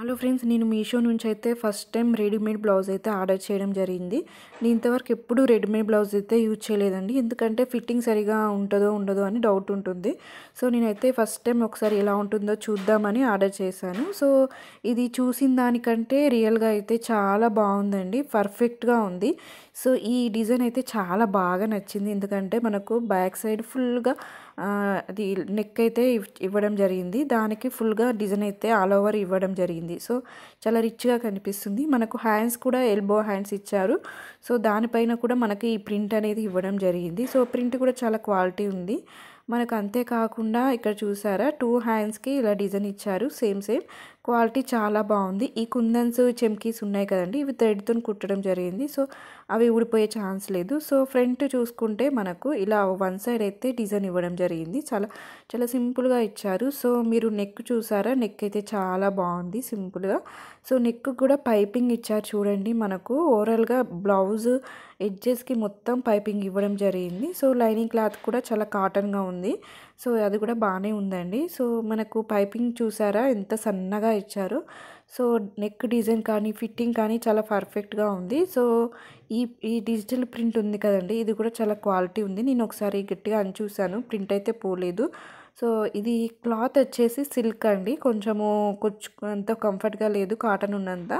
hello friends నేను మీషో నుంచి అయితే ఫస్ట్ టైం రెడీమేడ్ బ్లౌజ్ అయితే ఆర్డర్ చేయడం జరిగింది నేను ఇంతవరకు ఎప్పుడు రెడీమేడ్ బ్లౌజ్ అయితే యూజ్ చేయలేదండి ఎందుకంటే ఫిట్టింగ్ సరిగా ఉంటుందో ఉండదో అని డౌట్ ఉంటుంది సో నేనైతే ఫస్ట్ టైం ఒకసారి ఎలా ఉంటుందో చూద్దామని ఆర్డర్ చేశాను సో ఇది చూసిన దానికంటే రియల్గా అయితే చాలా బాగుందండి పర్ఫెక్ట్గా ఉంది సో ఈ డిజైన్ అయితే చాలా బాగా నచ్చింది ఎందుకంటే మనకు బ్యాక్ సైడ్ ఫుల్గా అది నెక్ అయితే ఇవ్వడం జరిగింది దానికి ఫుల్గా డిజైన్ అయితే ఆల్ ఓవర్ ఇవ్వడం జరిగింది సో చాలా రిచ్గా కనిపిస్తుంది మనకు హ్యాండ్స్ కూడా ఎల్బో హ్యాండ్స్ ఇచ్చారు సో దానిపైన కూడా మనకి ఈ ప్రింట్ అనేది ఇవ్వడం జరిగింది సో ప్రింట్ కూడా చాలా క్వాలిటీ ఉంది మనకు అంతేకాకుండా ఇక్కడ చూసారా టూ హ్యాండ్స్కి ఇలా డిజైన్ ఇచ్చారు సేమ్ సేమ్ క్వాలిటీ చాలా బాగుంది ఈ కుందన్స్ చెమ్కీస్ ఉన్నాయి కదండి ఇవి థ్రెడ్తో కుట్టడం జరిగింది సో అవి ఊడిపోయే ఛాన్స్ లేదు సో ఫ్రంట్ చూసుకుంటే మనకు ఇలా వన్ సైడ్ అయితే డిజైన్ ఇవ్వడం జరిగింది చాలా చాలా సింపుల్గా ఇచ్చారు సో మీరు నెక్ చూసారా నెక్ అయితే చాలా బాగుంది సింపుల్గా సో నెక్ కూడా పైపింగ్ ఇచ్చారు చూడండి మనకు ఓవరాల్గా బ్లౌజ్ ఎడ్జెస్కి మొత్తం పైపింగ్ ఇవ్వడం జరిగింది సో లైనింగ్ క్లాత్ కూడా చాలా కాటన్గా ఉంది ఉంది సో అది కూడా బాగానే ఉందండి సో మనకు పైపింగ్ చూసారా ఎంత సన్నగా ఇచ్చారు సో నెక్ డిజైన్ కానీ ఫిట్టింగ్ కానీ చాలా పర్ఫెక్ట్గా ఉంది సో ఈ ఈ డిజిటల్ ప్రింట్ ఉంది కదండి ఇది కూడా చాలా క్వాలిటీ ఉంది నేను ఒకసారి గట్టిగా అని చూశాను ప్రింట్ అయితే పోలేదు సో ఇది క్లాత్ వచ్చేసి సిల్క్ అండి కొంచెము కొంచెం అంత కంఫర్ట్గా లేదు కాటన్ ఉన్నంత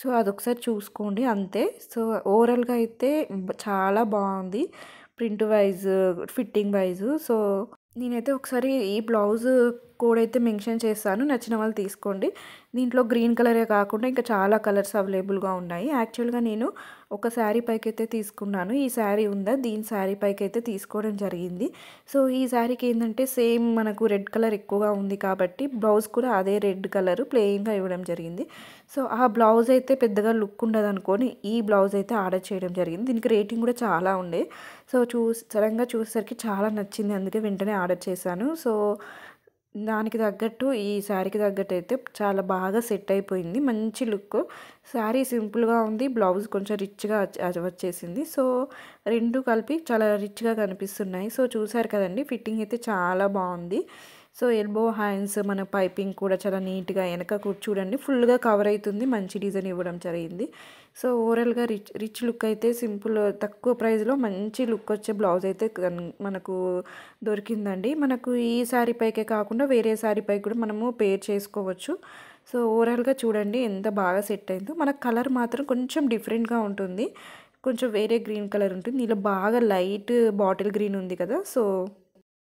సో అదొకసారి చూసుకోండి అంతే సో ఓవరాల్గా అయితే చాలా బాగుంది print wise fitting wise so నేనైతే ఒకసారి ఈ బ్లౌజ్ కోడ్ అయితే మెన్షన్ చేస్తాను నచ్చిన వాళ్ళు తీసుకోండి దీంట్లో గ్రీన్ కలరే కాకుండా ఇంకా చాలా కలర్స్ అవైలబుల్గా ఉన్నాయి యాక్చువల్గా నేను ఒక శారీ పైకి అయితే తీసుకున్నాను ఈ శారీ ఉందా దీని శారీ పైకి అయితే తీసుకోవడం జరిగింది సో ఈ శారీకి ఏంటంటే సేమ్ మనకు రెడ్ కలర్ ఎక్కువగా ఉంది కాబట్టి బ్లౌజ్ కూడా అదే రెడ్ కలర్ ప్లెయిన్గా ఇవ్వడం జరిగింది సో ఆ బ్లౌజ్ అయితే పెద్దగా లుక్ ఉండదు అనుకొని ఈ బ్లౌజ్ అయితే ఆర్డర్ చేయడం జరిగింది దీనికి రేటింగ్ కూడా చాలా ఉండే సో చూ సడన్గా చూసేసరికి చాలా నచ్చింది అందుకే వెంటనే ఆర్డర్ చేశాను సో దానికి తగ్గట్టు ఈ శారీకి తగ్గట్టు అయితే చాలా బాగా సెట్ అయిపోయింది మంచి లుక్ శారీ సింపుల్గా ఉంది బ్లౌజ్ కొంచెం రిచ్గా వచ్చేసింది సో రెండు కలిపి చాలా రిచ్గా కనిపిస్తున్నాయి సో చూసారు కదండి ఫిట్టింగ్ అయితే చాలా బాగుంది సో ఎల్బో హ్యాండ్స్ మన పైపింగ్ కూడా చాలా నీట్గా వెనక చూడండి ఫుల్గా కవర్ అవుతుంది మంచి డిజైన్ ఇవ్వడం జరిగింది సో ఓవరాల్గా రిచ్ రిచ్ లుక్ అయితే సింపుల్ తక్కువ ప్రైస్లో మంచి లుక్ వచ్చే బ్లౌజ్ అయితే మనకు దొరికిందండి మనకు ఈ శారీ పైకే కాకుండా వేరే శారీ పై కూడా మనము పేర్ చేసుకోవచ్చు సో ఓవరాల్గా చూడండి ఎంత బాగా సెట్ అయిందో మన కలర్ మాత్రం కొంచెం డిఫరెంట్గా ఉంటుంది కొంచెం వేరే గ్రీన్ కలర్ ఉంటుంది ఇలా బాగా లైట్ బాటిల్ గ్రీన్ ఉంది కదా సో